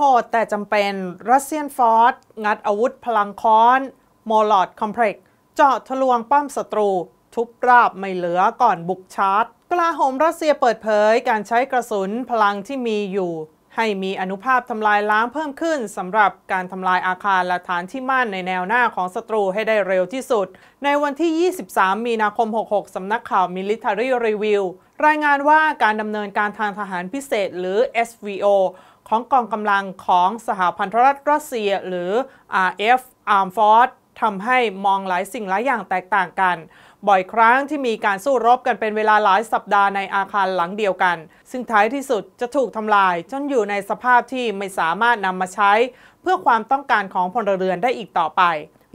โหดแต่จำเป็นรัสเซียนฟอร์ดงัดอาวุธพลังค้อนโมลอดคอมเพล็กซ์เจาะทะลวงป้อมศัตรู ทุบราบไม่เหลือก่อนบุกชาร์จกลาโหมรัสเซียเปิดเผยการใช้กระสุนพลังที่มีอยู่ ให้มีอนุภาพทำลายล้างเพิ่มขึ้นสำหรับการทำลายอาคารและฐานที่มั่นในแนวหน้าของศัตรูให้ได้เร็วที่สุด ในวันที่ 23 มีนาคม 66สำนักข่าว Military Review รายงานว่าการดำเนินการทางทหารพิเศษหรือ SVO ของกองกำลังของสหพันธรัฐรัสเซียหรือ RF a r m Force ทำให้มองหลายสิ่งหลายอย่างแตกต่างกัน บ่อยครั้งที่มีการสู้รบกันเป็นเวลาหลายสัปดาห์ในอาคารหลังเดียวกัน ซึ่งท้ายที่สุดจะถูกทำลายจนอยู่ในสภาพที่ไม่สามารถนำมาใช้ เพื่อความต้องการของพลเรือนได้อีกต่อไป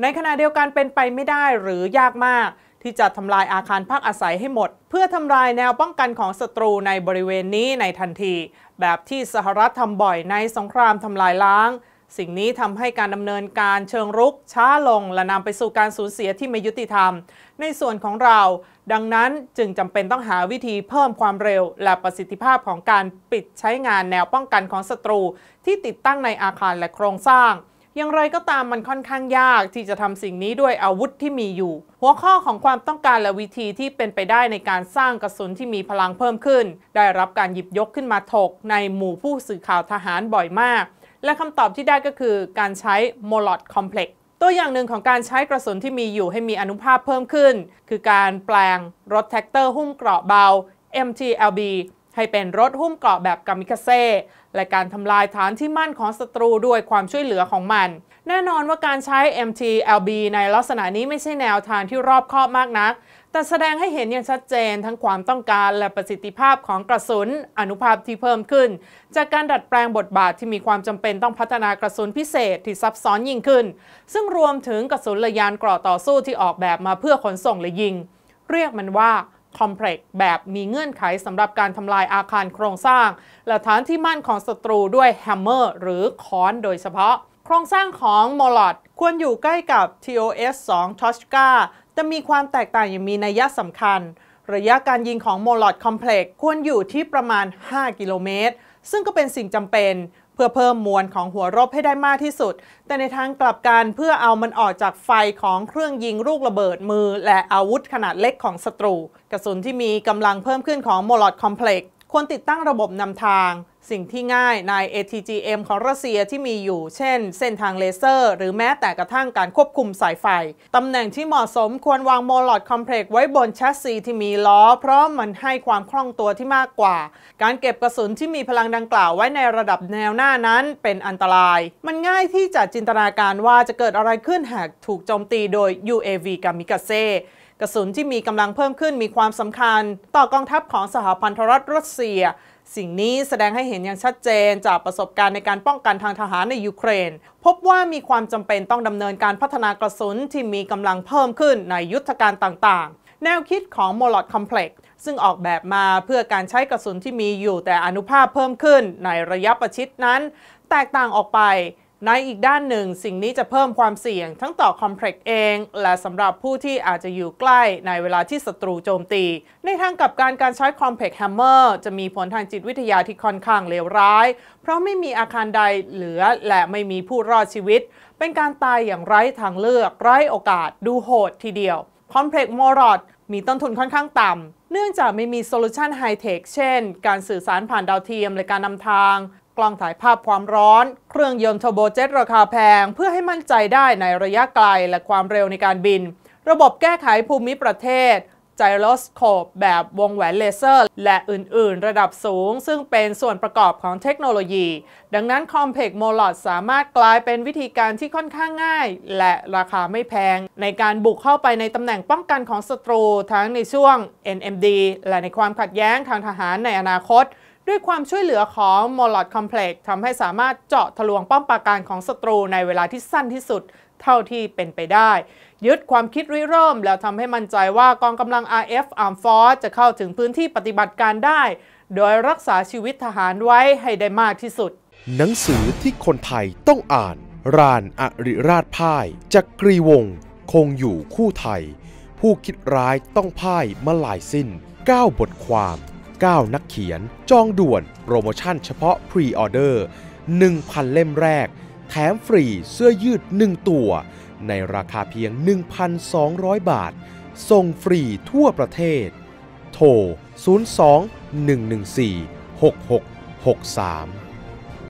ในขณะเดียวกันเป็นไปไม่ได้หรือยากมากที่จะทำลายอาคารพักอาศัยให้หมด เพื่อทำลายแนวป้องกันของศัตรูในบริเวณนี้ในทันที แบบที่สหรัฐทำบ่อยในสงครามทำลายล้าง สิ่งนี้ทำให้การดำเนินการเชิงรุกช้าลงและนำไปสู่การสูญเสียที่ไม่ยุติธรรมในส่วนของเรา ดังนั้นจึงจำเป็นต้องหาวิธีเพิ่มความเร็วและประสิทธิภาพของการปิดใช้งานแนวป้องกันของศัตรูที่ติดตั้งในอาคารและโครงสร้างอย่างไรก็ตามมันค่อนข้างยากที่จะทำสิ่งนี้ด้วยอาวุธที่มีอยู่ หัวข้อของความต้องการและวิธีที่เป็นไปได้ในการสร้างกระสุนที่มีพลังเพิ่มขึ้น ได้รับการหยิบยกขึ้นมาถกในหมู่ผู้สื่อข่าวทหารบ่อยมาก และคำตอบที่ได้ก็คือการใช้โมลอดคอมเพล็ก์ตัวอย่างหนึ่งของการใช้กระสุนที่มีอยู่ให้มีอนุภาพเพิ่มขึ้นคือการแปลงรถแท็กเตอร์หุ้มเกราะเบา MTLB ให้เป็นรถหุ้มเกราะแบบกามิคาเซและการทำลายฐานที่มั่นของศัตรูด้วยความช่วยเหลือของมัน แน่นอนว่าการใช้ MTLB ในลักษณะนี้ไม่ใช่แนวทางที่รอบคอบมากนัก แต่แสดงให้เห็นอย่างชัดเจนทั้งความต้องการและประสิทธิภาพของกระสุน อนุภาพที่เพิ่มขึ้น จากการดัดแปลงบทบาทที่มีความจำเป็นต้องพัฒนากระสุนพิเศษที่ซับซ้อนยิ่งขึ้น ซึ่งรวมถึงกระสุนระยานกรอต่อสู้ที่ออกแบบมาเพื่อขนส่งและยิง เรียกมันว่าคอมเพล็กซ์แบบมีเงื่อนไขสำหรับการทำลายอาคารโครงสร้างหลักฐานที่มั่นของศัตรูด้วยแฮมเมอร์หรือค้อนโดยเฉพาะ โครงสร้างของโมลอดควรอยู่ใกล้กับ TOS 2 Toshka แต่มีความแตกต่างอย่างมีนัยสำคัญ ระยะการยิงของโมลอดคอมเพล็กซ์ควรอยู่ที่ประมาณ 5 กิโลเมตร ซึ่งก็เป็นสิ่งจำเป็นเพื่อเพิ่มมวลของหัวรบให้ได้มากที่สุด แต่ในทางกลับกันเพื่อเอามันออกจากไฟของเครื่องยิงลูกระเบิดมือ และอาวุธขนาดเล็กของศัตรู กระสุนที่มีกำลังเพิ่มขึ้นของโมลอดคอมเพล็กซ์ควรติดตั้งระบบนำทาง สิ่งที่ง่ายใน ATGM ของรัสเซียที่มีอยู่เช่นเส้นทางเลเซอร์ หรือแม้แต่กระทั่งการควบคุมสายไฟ ตำแหน่งที่เหมาะสมควรวางโมลอดคอมเพล็กซ์ไว้บนแชสซีที่มีล้อเพราะมันให้ความคล่องตัวที่มากกว่า การเก็บกระสุนที่มีพลังดังกล่าวไว้ในระดับแนวหน้านั้นเป็นอันตราย มันง่ายที่จะจินตนาการว่าจะเกิดอะไรขึ้นหากถูกโจมตีโดย UAV กามิกาเซกระสุนที่มีกำลังเพิ่มขึ้นมีความสำคัญ ต่อกองทัพของสหพันธรัฐรัสเซีย สิ่งนี้แสดงให้เห็นอย่างชัดเจนจากประสบการณ์ในการป้องกันทางทหารในยูเครน พบว่ามีความจำเป็นต้องดำเนินการพัฒนากระสุนที่มีกำลังเพิ่มขึ้นในยุทธการต่างๆ แนวคิดของโมลอดคอมเพล็กซ์ซึ่งออกแบบมาเพื่อการใช้กระสุนที่มีอยู่แต่อนุภาพเพิ่มขึ้น ในระยะประชิดนั้น แตกต่างออกไปในอีกด้านหนึ่งสิ่งนี้จะเพิ่มความเสี่ยงทั้งต่อคอมเพล็กซ์เอง และสำหรับผู้ที่อาจจะอยู่ใกล้ในเวลาที่ศัตรูโจมตี ในทางกับการการใช้คอมเพล็กซ์แฮมเมอร์จะมีผลทางจิตวิทยาที่ค่อนข้างเลวร้าย เพราะไม่มีอาคารใดเหลือและไม่มีผู้รอดชีวิต เป็นการตายอย่างไร้ทางเลือก ไร้โอกาสดูโหดทีเดียวคอมเพล็กซ์มอรอดมีต้นทุนค่อนข้างต่ำเนื่องจากไม่มีโซลูชันไฮเทคเช่น การสื่อสารผ่านดาวเทียมและการนำทางล้องถ่ายภาพความร้อน เครื่องยนต์เทอร์โบเจ็ตราคาแพงเพื่อให้มั่นใจได้ในระยะไกล และความเร็วในการบิน ระบบแก้ไขภูมิประเทศไจโรสโคปแบบวงแหวนเลเซอร์ และอื่นๆ ระดับสูงซึ่งเป็นส่วนประกอบของเทคโนโลยี ดังนั้นคอมเพล็กโมลอดสามารถกลายเป็นวิธีการที่ค่อนข้างง่าย และราคาไม่แพง ในการบุกเข้าไปในตำแหน่งป้องกันของศัตรู ทั้งในช่วง NMD และในความขัดแย้งทางทหารในอนาคต ด้วยความช่วยเหลือของโมลอดคอมเพล็กทำให้สามารถเจาะทะลวงป้อมปราการของศัตรู ในเวลาที่สั้นที่สุดเท่าที่เป็นไปได้ยึดความคิดริเริ่มแล้วทำให้มั่นใจว่ากองกำลัง RF a r m Force จะเข้าถึงพื้นที่ปฏิบัติการได้ โดยรักษาชีวิตทหารไว้ให้ได้มากที่สุด หนังสือที่คนไทยต้องอ่าน ราน อริราชพ่ายจักรีวง คงอยู่คู่ไทย ผู้คิดร้ายต้องพ่ายมาลายสิ้น 9 บทความ 9 นักเขียน จองด่วนโปรโมชั่นเฉพาะพรีออเดอร์1,000เล่มแรก แถมฟรี เสื้อยืด1 ตัวในราคาเพียง 1,200 บาท ส่งฟรีทั่วประเทศ โทร02 114 6663